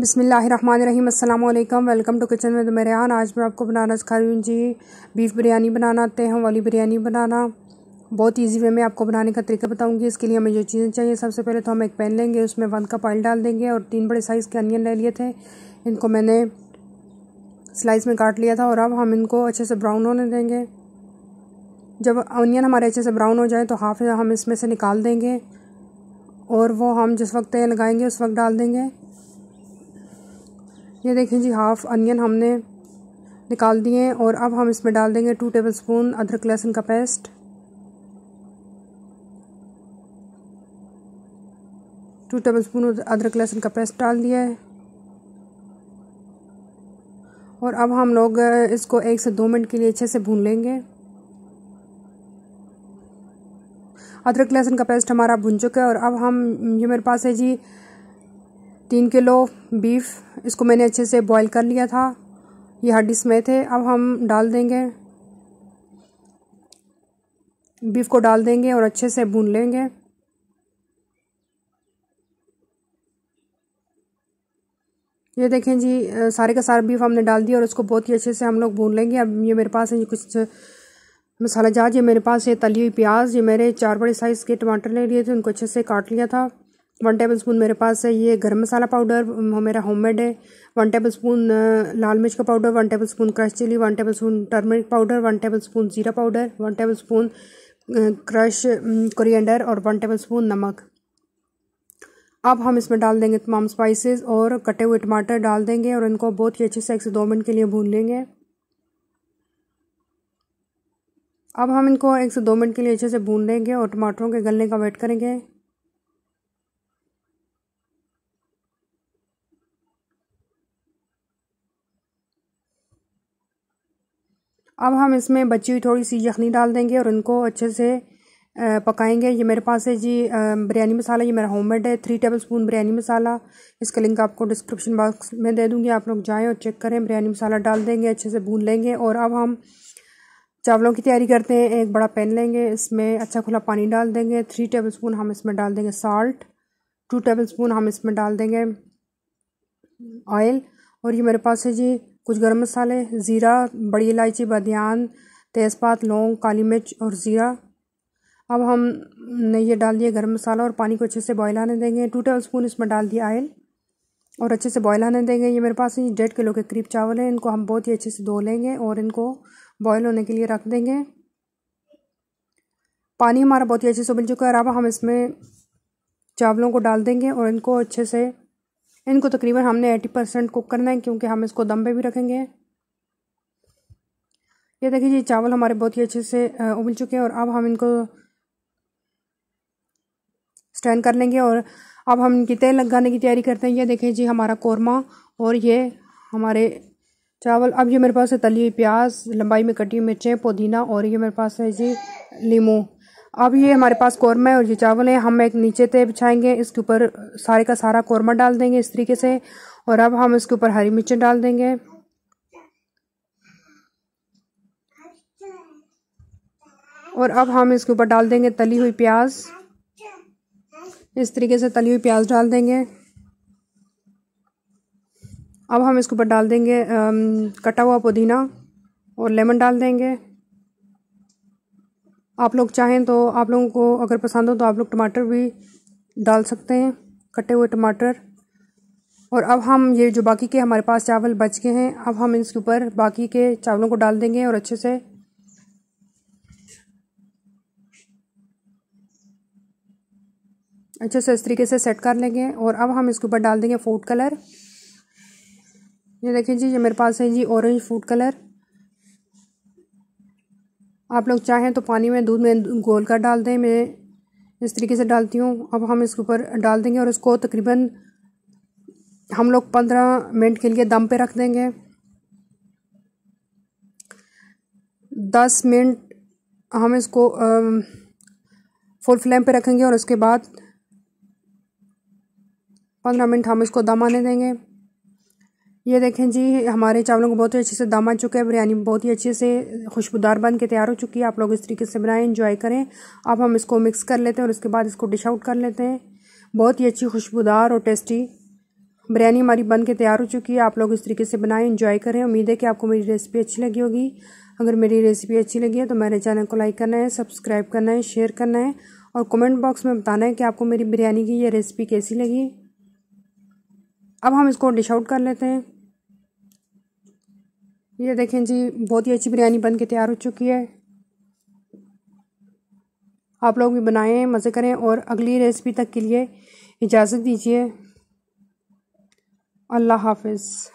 बिसमीम् अल्लाम welcome to kitchen में तो मेरे यहाँ आज मैं आपको बनाना सिखा रही हूँ जी बीफ़ बिरयानी बनाना आते हैं वाली बिरयानी बनाना बहुत इजी वे में आपको बनाने का तरीका बताऊंगी इसके लिए हमें जो चीज़ें चाहिए सबसे पहले तो हम एक पैन लेंगे उसमें वन कप ऑयल डाल देंगे और तीन बड़े साइज़ के अनियन ले लिए थे इनको मैंने स्लाइस में काट लिया था और अब हम इनको अच्छे से ब्राउन होने देंगे जब अनियन हमारे अच्छे से ब्राउन हो जाए तो हाफ हम इसमें से निकाल देंगे और वो हम जिस वक्त लगाएंगे उस वक्त डाल देंगे ये देखें जी हाफ़ अनियन हमने निकाल दिए हैं और अब हम इसमें डाल देंगे टू टेबल स्पून अदरक लहसुन का पेस्ट टू टेबल स्पून अदरक लहसुन का पेस्ट डाल दिया है और अब हम लोग इसको एक से दो मिनट के लिए अच्छे से भून लेंगे अदरक लहसुन का पेस्ट हमारा भुन चुका है और अब हम ये मेरे पास है जी तीन किलो बीफ इसको मैंने अच्छे से बॉईल कर लिया था ये हड्डी समय थे अब हम डाल देंगे बीफ को डाल देंगे और अच्छे से भून लेंगे ये देखें जी सारे का सारा बीफ हमने डाल दिया और इसको बहुत ही अच्छे से हम लोग भून लेंगे अब ये मेरे पास है कुछ मसाला जहाज ये मेरे पास है तली हुई प्याज ये मेरे चार बड़े साइज़ के टमाटर ले लिए थे उनको अच्छे से काट लिया था वन टेबल स्पून मेरे पास है ये गर्म मसाला पाउडर मेरा होममेड है वन टेबल स्पून लाल मिर्च का powder one tablespoon crush chilli one tablespoon turmeric powder one tablespoon jeera powder one tablespoon crush coriander और वन टेबल स्पून नमक अब हम इसमें डाल देंगे तमाम स्पाइसेस और कटे हुए टमाटर डाल देंगे और इनको बहुत ही अच्छे से एक से दो मिनट के लिए भून लेंगे अब हम इनको एक से दो मिनट के लिए अच्छे से भून लेंगे और टमाटरों के गलने का वेट करेंगे अब हम इसमें बची हुई थोड़ी सी यखनी डाल देंगे और इनको अच्छे से पकाएंगे ये मेरे पास है जी बिरयानी मसाला ये मेरा होममेड है three tablespoon biryani masala इसका लिंक आपको डिस्क्रिप्शन बॉक्स में दे दूंगी आप लोग जाएँ और चेक करें बिरयानी मसाला डाल देंगे अच्छे से भून लेंगे और अब हम चावलों की तैयारी करते हैं एक बड़ा पैन लेंगे इसमें अच्छा खुला पानी डाल देंगे थ्री टेबल स्पून हम इसमें डाल देंगे साल्ट टू टेबल स्पून हम इसमें डाल देंगे ऑयल और ये मेरे पास है जी कुछ गर्म मसाले ज़ीरा बड़ी इलायची बदियान तेज़पात लौंग काली मिर्च और ज़ीरा अब हम ने ये डाल दिया गर्म मसाला और पानी को अच्छे से बॉयल आने देंगे टू टेबल स्पून इसमें डाल दिया आयल और अच्छे से बॉयल आने देंगे ये मेरे पास डेढ़ किलो के करीब चावल हैं इनको हम बहुत ही अच्छे से धो लेंगे और इनको बॉयल होने के लिए रख देंगे पानी हमारा बहुत ही अच्छे से उबल चुका है अब हम इसमें चावलों को डाल देंगे और इनको अच्छे से इनको तकरीबन हमने 80 परसेंट कुक करना है क्योंकि हम इसको दम पे भी रखेंगे ये देखिए जी चावल हमारे बहुत ही अच्छे से उबल चुके हैं और अब हम इनको स्टैंड कर लेंगे और अब हम इनकी तेल लगाने की तैयारी करते हैं ये देखें जी हमारा कौरमा और ये हमारे चावल अब ये मेरे पास है तली हुई प्याज लंबाई में कटी हुई मिर्चें पुदीना और ये मेरे पास है जी लीमू अब ये हमारे पास कौरमा है और ये चावल है हम एक नीचे ते बिछाएंगे इसके ऊपर सारे का सारा कौरमा डाल देंगे इस तरीके से और अब हम इसके ऊपर हरी मिर्चें डाल देंगे और अब हम इसके ऊपर डाल देंगे तली हुई प्याज इस तरीके से तली हुई प्याज डाल देंगे अब हम इसके ऊपर डाल देंगे कटा हुआ पुदीना और लेमन डाल देंगे आप लोग चाहें तो आप लोगों को अगर पसंद हो तो आप लोग टमाटर भी डाल सकते हैं कटे हुए टमाटर और अब हम ये जो बाकी के हमारे पास चावल बच गए हैं अब हम इसके ऊपर बाकी के चावलों को डाल देंगे और अच्छे से अच्छे से इस तरीके से सेट कर लेंगे और अब हम इसके ऊपर डाल देंगे फूड कलर ये देखिए जी ये मेरे पास है जी ऑरेंज फूड कलर आप लोग चाहें तो पानी में दूध में घोल कर डाल दें मैं इस तरीके से डालती हूँ अब हम इसके ऊपर डाल देंगे और इसको तकरीबन हम लोग पंद्रह मिनट के लिए दम पे रख देंगे दस मिनट हम इसको फुल फ्लेम पे रखेंगे और उसके बाद पंद्रह मिनट हम इसको दम आने देंगे ये देखें जी हमारे चावलों को बहुत ही अच्छे से दम आ चुका है बिरयानी बहुत ही अच्छे से खुशबूदार बन के तैयार हो चुकी है आप लोग इस तरीके से बनाएं इंजॉय करें अब हम इसको मिक्स कर लेते हैं और उसके बाद इसको डिश आउट कर लेते हैं बहुत ही अच्छी खुशबूदार और टेस्टी बिरयानी हमारी बन के तैयार हो चुकी है आप लोग इस तरीके से बनाएं इन्जॉय करें उम्मीद है कि आपको मेरी रेसिपी अच्छी लगी होगी अगर मेरी रेसिपी अच्छी लगी है तो मेरे चैनल को लाइक करना है सब्सक्राइब करना है शेयर करना है और कमेंट बॉक्स में बताना है कि आपको मेरी बिरयानी की यह रेसिपी कैसी लगी अब हम इसको डिश आउट कर लेते हैं ये देखें जी बहुत ही अच्छी बिरयानी बन के तैयार हो चुकी है आप लोग भी बनाएं मज़े करें और अगली रेसिपी तक के लिए इजाज़त दीजिए अल्लाह हाफिज़